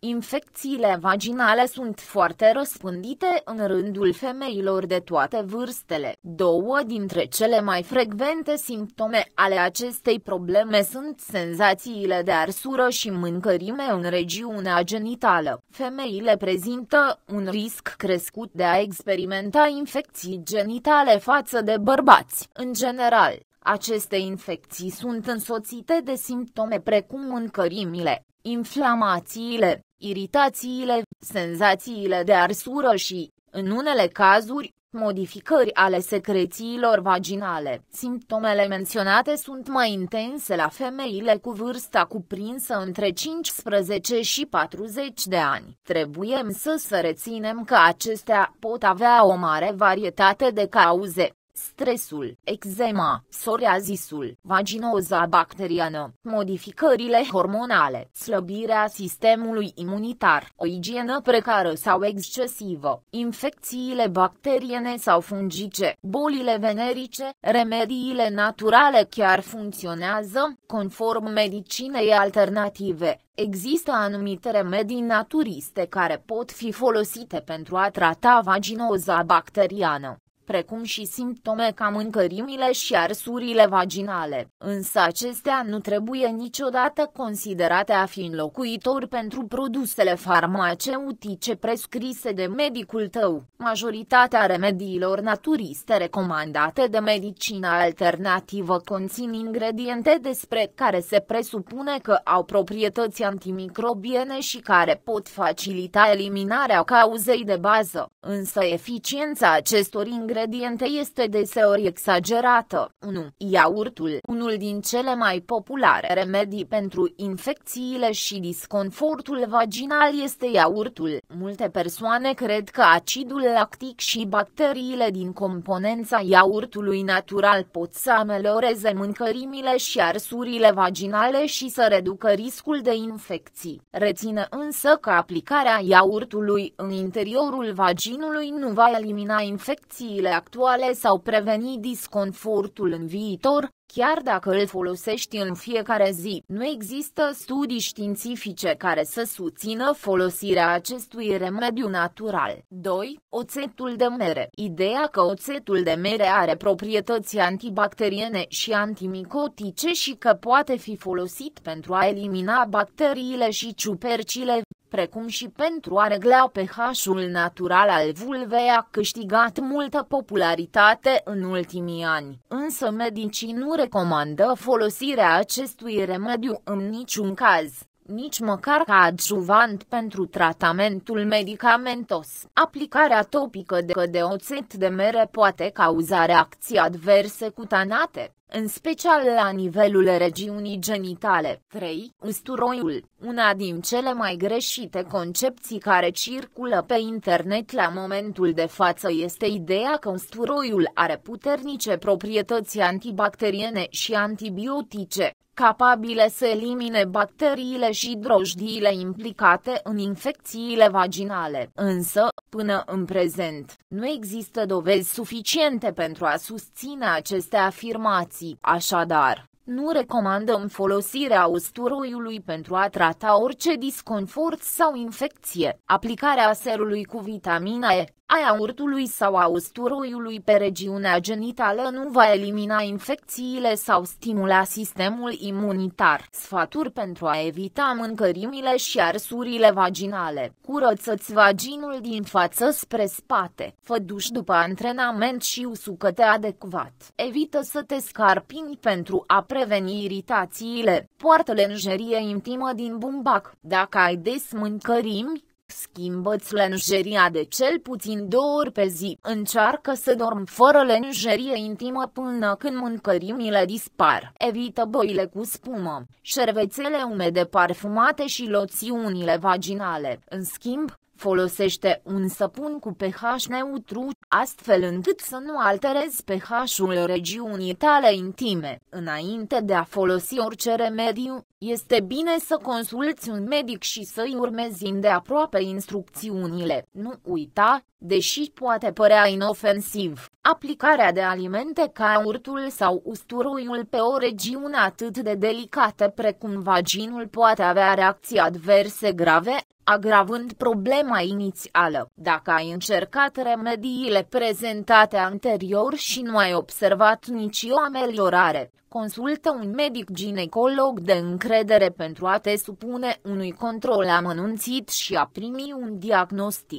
Infecțiile vaginale sunt foarte răspândite în rândul femeilor de toate vârstele. Două dintre cele mai frecvente simptome ale acestei probleme sunt senzațiile de arsură și mâncărime în regiunea genitală. Femeile prezintă un risc crescut de a experimenta infecții genitale față de bărbați. În general, aceste infecții sunt însoțite de simptome precum încărimile, inflamațiile, iritațiile, senzațiile de arsură și, în unele cazuri, modificări ale secrețiilor vaginale. Simptomele menționate sunt mai intense la femeile cu vârsta cuprinsă între 15 și 40 de ani. Trebuie să să reținem că acestea pot avea o mare varietate de cauze, stresul, eczema, psoriazisul, vaginoza bacteriană, modificările hormonale, slăbirea sistemului imunitar, o igienă precară sau excesivă, infecțiile bacteriene sau fungice, bolile venerice, remediile naturale chiar funcționează, conform medicinei alternative. Există anumite remedii naturiste care pot fi folosite pentru a trata vaginoza bacteriană, precum și simptome ca mâncărimile și arsurile vaginale, însă acestea nu trebuie niciodată considerate a fi înlocuitori pentru produsele farmaceutice prescrise de medicul tău. Majoritatea remediilor naturiste recomandate de medicina alternativă conțin ingrediente despre care se presupune că au proprietăți antimicrobiene și care pot facilita eliminarea cauzei de bază, însă eficiența acestor ingrediente ingrediente este deseori exagerată. 1. Iaurtul Unul din cele mai populare remedii pentru infecțiile și disconfortul vaginal este iaurtul. Multe persoane cred că acidul lactic și bacteriile din componența iaurtului natural pot să amelioreze mâncărimile și arsurile vaginale și să reducă riscul de infecții. Reține însă că aplicarea iaurtului în interiorul vaginului nu va elimina infecțiile regulile actuale sau preveni disconfortul în viitor, chiar dacă îl folosești în fiecare zi. Nu există studii științifice care să susțină folosirea acestui remediu natural. 2. Oțetul de mere Ideea că oțetul de mere are proprietăți antibacteriene și antimicotice și că poate fi folosit pentru a elimina bacteriile și ciupercile precum și pentru a regla pH-ul natural al vulvei a câștigat multă popularitate în ultimii ani, însă medicii nu recomandă folosirea acestui remediu în niciun caz nici măcar ca adjuvant pentru tratamentul medicamentos. Aplicarea topică de, oțet de mere poate cauza reacții adverse cutanate în special la nivelul regiunii genitale. 3. Usturoiul, una din cele mai greșite concepții care circulă pe internet la momentul de față este ideea că usturoiul are puternice proprietăți antibacteriene și antibiotice, capabile să elimine bacteriile și drojdiile implicate în infecțiile vaginale. Însă, până în prezent, nu există dovezi suficiente pentru a susține aceste afirmații alții, Așadar, nu recomandăm folosirea usturoiului pentru a trata orice disconfort sau infecție. Aplicarea serului cu vitamina E aia urtului sau a usturoiului pe regiunea genitală nu va elimina infecțiile sau stimula sistemul imunitar. Sfaturi pentru a evita mâncărimile și arsurile vaginale. curățați vaginul din față spre spate. Fă duș după antrenament și usucă-te adecvat. Evită să te scarpini pentru a preveni iritațiile. Poartă lenjerie intimă din bumbac. Dacă ai des mâncărimi, Schimbă-ți lenjeria de cel puțin două ori pe zi. Încearcă să dormi fără lenjerie intimă până când mâncărimile dispar. Evită boile cu spumă, șervețele umede parfumate și loțiunile vaginale. În schimb, folosește un săpun cu pH neutru, astfel încât să nu alterezi pH-ul regiunii tale intime. Înainte de a folosi orice remediu, este bine să consulți un medic și să-i urmezi îndeaproape instrucțiunile. Nu uita, deși poate părea inofensiv, aplicarea de alimente ca urtul sau usturoiul pe o regiune atât de delicată precum vaginul poate avea reacții adverse grave, agravând problema inițială. Dacă ai încercat remediile prezentate anterior și nu ai observat nicio ameliorare, consultă un medic ginecolog de încredere pentru a te supune unui control amănunțit și a primi un diagnostic.